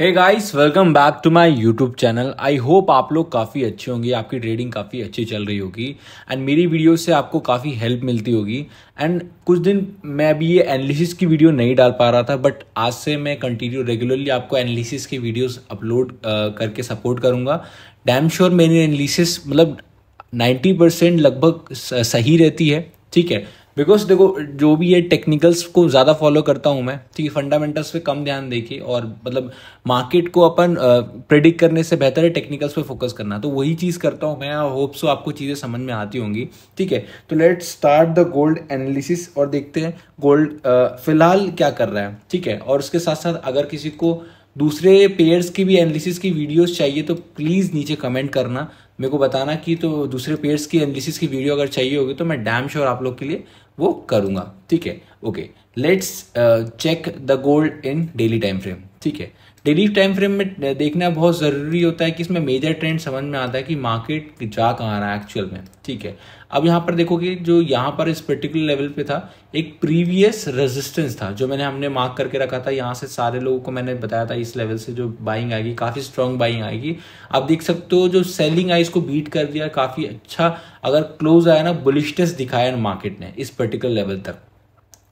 Hey guys welcome back to my YouTube channel I hope आप लोग काफ़ी अच्छे होंगे आपकी ट्रेडिंग काफ़ी अच्छी चल रही होगी एंड मेरी वीडियो से आपको काफ़ी हेल्प मिलती होगी एंड कुछ दिन मैं अभी ये एनालिसिस की वीडियो नहीं डाल पा रहा था बट आज से मैं कंटिन्यू रेगुलरली आपको एनालिसिस की वीडियोस अपलोड करके सपोर्ट करूँगा डैम श्योर मेरी एनालिसिस मतलब नाइन्टी लगभग सही रहती है ठीक है बिकॉज देखो जो भी है टेक्निकल्स को ज़्यादा फॉलो करता हूँ मैं ठीक है फंडामेंटल्स पे कम ध्यान देखिए और मतलब मार्केट को अपन प्रेडिक्ट करने से बेहतर है टेक्निकल्स पे फोकस करना तो वही चीज़ करता हूँ मैं होप सो आपको चीज़ें समझ में आती होंगी ठीक है तो let start the gold analysis और देखते हैं गोल्ड फिलहाल क्या कर रहा है ठीक है और उसके साथ साथ अगर किसी को दूसरे पेयर्स की भी एनालिसिस की वीडियोस चाहिए तो प्लीज़ नीचे कमेंट करना मेरे को बताना कि तो दूसरे पेयर्स की एनालिसिस की वीडियो अगर चाहिए होगी तो मैं डैम श्योर आप लोग के लिए वो करूंगा ठीक है okay let's check the gold in daily time frame ठीक है डेली टाइम फ्रेम में देखना बहुत ज़रूरी होता है कि इसमें मेजर ट्रेंड समझ में आता है कि मार्केट जा कहाँ रहा है एक्चुअल में ठीक है अब यहाँ पर देखो कि जो यहाँ पर इस पर्टिकुलर लेवल पे था एक प्रीवियस रेजिस्टेंस था जो मैंने हमने मार्क करके रखा था यहाँ से सारे लोगों को मैंने बताया था इस लेवल से जो बाइंग आएगी काफ़ी स्ट्रॉन्ग बाइंग आएगी आप देख सकते हो जो सेलिंग आई इसको बीट कर दिया काफ़ी अच्छा अगर क्लोज आया ना बुलिशनेस दिखाया मार्केट ने इस पर्टिकुलर लेवल तक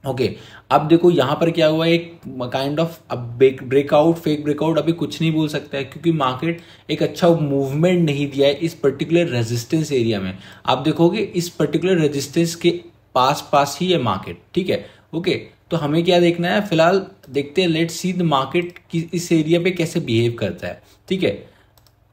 ओके okay, अब देखो यहां पर क्या हुआ एक काइंड ऑफ अब ब्रेकआउट फेक ब्रेकआउट अभी कुछ नहीं बोल सकता है क्योंकि मार्केट एक अच्छा मूवमेंट नहीं दिया है इस पर्टिकुलर रेजिस्टेंस एरिया में आप देखोगे इस पर्टिकुलर रेजिस्टेंस के पास पास ही है मार्केट ठीक है ओके okay, तो हमें क्या देखना है फिलहाल देखते हैं लेट सी द मार्केट इस एरिया पे कैसे बिहेव करता है ठीक है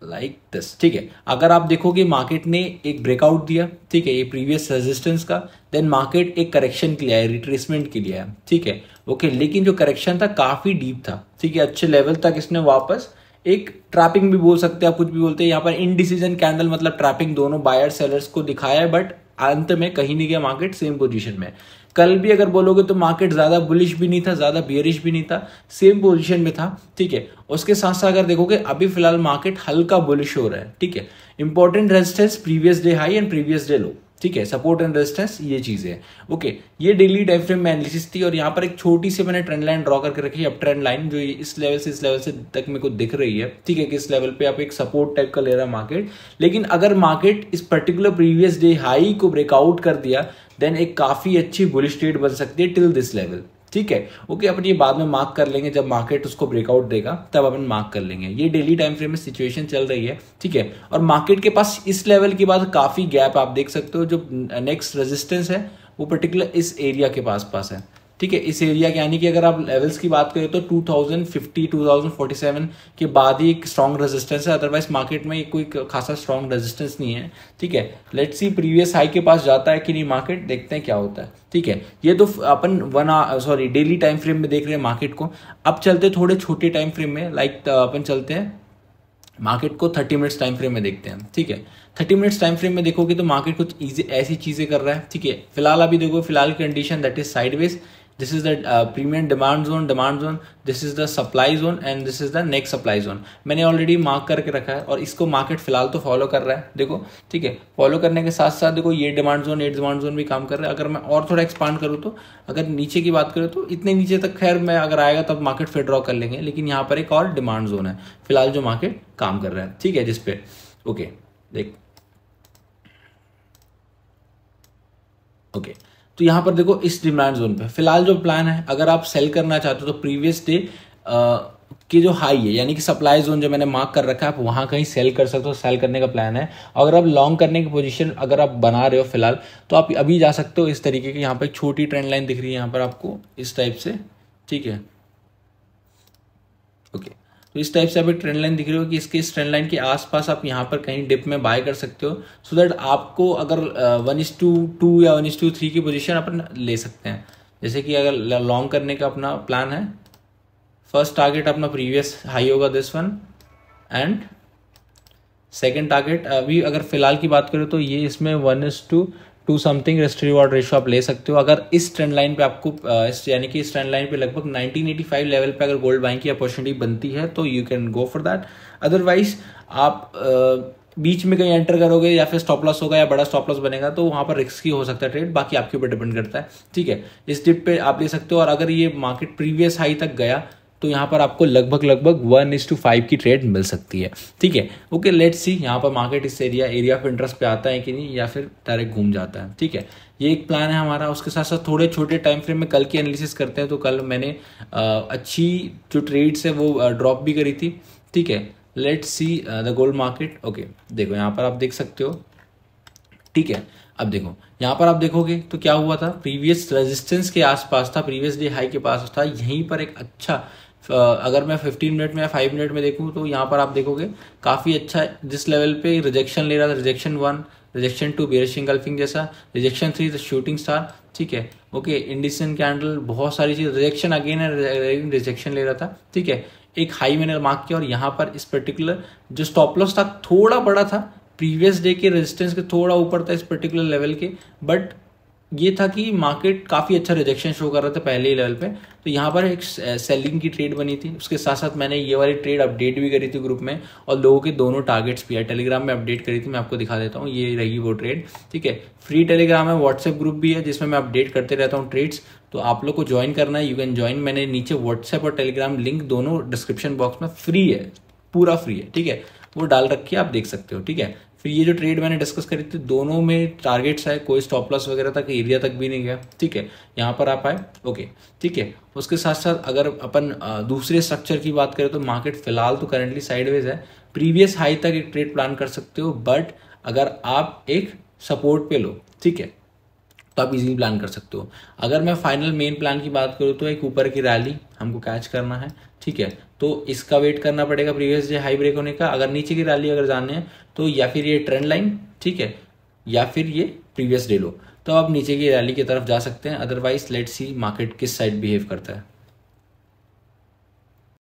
लाइक दिस ठीक है अगर आप देखोगे मार्केट ने एक ब्रेकआउट दिया ठीक है ये प्रीवियस रेजिस्टेंस का देन मार्केट एक करेक्शन के लिए आया रिट्रेसमेंट के लिए आया ठीक है ओके लेकिन जो करेक्शन था काफ़ी डीप था ठीक है अच्छे लेवल तक इसने वापस एक ट्रैपिंग भी बोल सकते हैं आप कुछ भी बोलते हैं यहाँ पर इनडिसीजन कैंडल मतलब ट्रैपिंग दोनों बायर सेलर्स को दिखाया है बट अंत में कहीं नहीं गया मार्केट सेम पोजीशन में कल भी अगर बोलोगे तो मार्केट ज़्यादा बुलिश भी नहीं था ज़्यादा बियरिश भी नहीं था सेम पोजिशन में था ठीक है उसके साथ साथ अगर देखोगे अभी फिलहाल मार्केट हल्का बुलिश हो रहा है ठीक है important resistance previous day high and previous day low ठीक है सपोर्ट एंड रेजिस्टेंस ये चीज़ है ओके ये डेली टाइम फ्रेम में एनालिसिस थी और यहाँ पर एक छोटी सी मैंने ट्रेंड लाइन ड्रॉ करके रखी है अब ट्रेंड लाइन जो इस लेवल से इस लेवल से तक मेरे को दिख रही है ठीक है किस लेवल पे आप एक सपोर्ट टाइप का ले रहा है मार्केट लेकिन अगर मार्केट इस पर्टिकुलर प्रीवियस डे हाई को ब्रेकआउट कर दिया देन एक काफ़ी अच्छी बुलिस्टेट बन सकती है टिल दिस लेवल ठीक है ओके अपन ये बाद में मार्क कर लेंगे जब मार्केट उसको ब्रेकआउट देगा तब अपन मार्क कर लेंगे ये डेली टाइम फ्रेम में सिचुएशन चल रही है ठीक है और मार्केट के पास इस लेवल के बाद काफ़ी गैप आप देख सकते हो जो नेक्स्ट रेजिस्टेंस है वो पर्टिकुलर इस एरिया के पास पास है ठीक है इस एरिया के यानी कि अगर आप लेवल्स की बात करें तो 2050 2047 के बाद ही एक स्ट्रॉन्ग रेजिस्टेंस है अदरवाइज मार्केट में कोई खासा स्ट्रॉन्ग रेजिस्टेंस नहीं है ठीक है लेट्स सी प्रीवियस हाई के पास जाता है कि नहीं मार्केट देखते हैं क्या होता है ठीक है ये तो अपन one sorry daily time frame में देख रहे हैं मार्केट को अब चलते थोड़े छोटे टाइम फ्रेम में लाइक अपन चलते हैं मार्केट को थर्टी मिनट्स टाइम फ्रेम में देखते हैं ठीक है थर्टी मिनट्स टाइम फ्रेम में देखोगे तो मार्केट कुछ ऐसी चीज़ें कर रहा है ठीक है फिलहाल अभी देखो फिलहाल condition that is sideways this is the uh, premium demand zone demand zone this is the supply zone and this is the next supply zone मैंने ऑलरेडी मार्क करके रखा है और इसको मार्केट फिलहाल तो फॉलो कर रहा है देखो ठीक है फॉलो करने के साथ साथ देखो ये डिमांड जोन ये डिमांड जोन भी काम कर रहा है अगर मैं और थोड़ा एक्सपांड करूँ तो अगर नीचे की बात करूँ तो इतने नीचे तक खैर मैं अगर आएगा तब मार्केट फिर ड्रॉ कर लेंगे लेकिन यहाँ पर एक और डिमांड जोन है फिलहाल जो मार्केट काम कर रहा है ठीक है जिसपे ओके देख ओके okay. तो यहां पर देखो इस डिमांड जोन पे फिलहाल जो प्लान है अगर आप सेल करना चाहते हो तो प्रीवियस डे की जो हाई है यानी कि सप्लाई जोन जो मैंने मार्क कर रखा है आप वहां कहीं सेल कर सकते हो सेल करने का प्लान है अगर आप लॉन्ग करने की पोजीशन अगर आप बना रहे हो फिलहाल तो आप अभी जा सकते हो इस तरीके की यहाँ पर छोटी ट्रेंड लाइन दिख रही है यहाँ पर आपको इस टाइप से ठीक है ओके इस टाइप से अभी ट्रेंड लाइन दिख रही हो कि इसके इस ट्रेंड लाइन के आसपास आप यहाँ पर कहीं डिप में बाय कर सकते हो सो so दैट आपको अगर वन इज टू टू या वन इज टू थ्री की पोजिशन अपन ले सकते हैं जैसे कि अगर लॉन्ग करने का अपना प्लान है फर्स्ट टारगेट अपना प्रीवियस हाई होगा this one and second target अभी अगर फिलहाल की बात करें तो ये इसमें one is to two something रेस्ट्री रिवॉर्ड रेशो आप ले सकते हो अगर इस ट्रेंड लाइन पे आपको इस यानी कि इस ट्रेंड लाइन पे लगभग 1985 लेवल पे अगर गोल्ड बाइंग की अपॉर्चुनिटी बनती है तो you can go for that otherwise आप uh, बीच में कहीं एंटर करोगे या फिर स्टॉप लॉस होगा या बड़ा स्टॉप लॉस बनेगा तो वहां पर ही हो सकता है ट्रेड बाकी आपके ऊपर डिपेंड करता है ठीक है इस डिप पे आप ले सकते हो और अगर ये मार्केट प्रीवियस हाई तक गया तो यहाँ पर आपको लगभग लगभग वन इज टू फाइव की ट्रेड मिल सकती है ठीक है ओके लेट सी यहाँ पर मार्केट इस एरिया एरिया ऑफ इंटरेस्ट पे आता है कि नहीं या फिर डायरेक्ट घूम जाता है ठीक है ये एक प्लान है हमारा उसके साथ साथ थोड़े छोटे टाइम फ्रेम में कल की एनालिसिस करते हैं तो कल मैंने आ, अच्छी जो ट्रेड्स है वो ड्रॉप भी करी थी ठीक है let see the gold market okay देखो यहाँ पर आप देख सकते हो ठीक है अब देखो यहाँ पर आप देखोगे तो क्या हुआ था प्रीवियस रेजिस्टेंस के आसपास था प्रीवियस डे हाई के पास था यहीं पर एक अच्छा अगर मैं 15 मिनट में या 5 मिनट में देखूं तो यहाँ पर आप देखोगे काफ़ी अच्छा जिस लेवल पे रिजेक्शन ले रहा था rejection one rejection two bear सिंगल्फिंग जैसा रिजेक्शन थ्री शूटिंग स्टार ठीक है ओके इंडिसन कैंडल बहुत सारी चीज रिजेक्शन अगेन रिजेक्शन ले रहा था ठीक है एक हाई मैंने मार्क किया और यहाँ पर इस पर्टिकुलर जो स्टॉपलॉस था थोड़ा बड़ा था प्रीवियस डे के रेजिस्टेंस के थोड़ा ऊपर था इस पर्टिकुलर लेवल के बट ये था कि मार्केट काफ़ी अच्छा रिजेक्शन शो कर रहा था पहले ही लेवल पे तो यहाँ पर एक सेलिंग की ट्रेड बनी थी उसके साथ साथ मैंने ये वाली ट्रेड अपडेट भी करी थी ग्रुप में और लोगों के दोनों टारगेट्स भी है टेलीग्राम में अपडेट करी थी मैं आपको दिखा देता हूँ ये रही वो ट्रेड ठीक है फ्री टेलीग्राम है व्हाट्सएप ग्रुप भी है जिसमें मैं अपडेट करते रहता हूँ ट्रेड्स तो आप लोग को ज्वाइन करना है यू कैन ज्वाइन मैंने नीचे व्हाट्सएप और टेलीग्राम लिंक दोनों डिस्क्रिप्शन बॉक्स में फ्री है पूरा फ्री है ठीक है वो डाल रखिए आप देख सकते हो ठीक है फिर ये जो ट्रेड मैंने डिस्कस करी थी दोनों में टारगेट्स आए कोई स्टॉप लॉस वगैरह तक एरिया तक भी नहीं गया ठीक है यहाँ पर आप आए ओके ठीक है उसके साथ साथ अगर अपन दूसरे स्ट्रक्चर की बात करें तो मार्केट फिलहाल तो करेंटली साइडवेज है प्रीवियस हाई तक एक ट्रेड प्लान कर सकते हो बट अगर आप एक सपोर्ट पे लो ठीक है तो आप इजीली प्लान कर सकते हो अगर मैं फाइनल मेन प्लान की बात करूँ तो एक ऊपर की रैली हमको कैच करना है ठीक है तो इसका वेट करना पड़ेगा प्रीवियस डे हाई ब्रेक होने का अगर नीचे की रैली अगर जाने हैं तो या फिर ये ट्रेंड लाइन ठीक है या फिर ये प्रीवियस डे लो तो आप नीचे की रैली की तरफ जा सकते हैं अदरवाइज लेट सी मार्केट किस साइड बिहेव करता है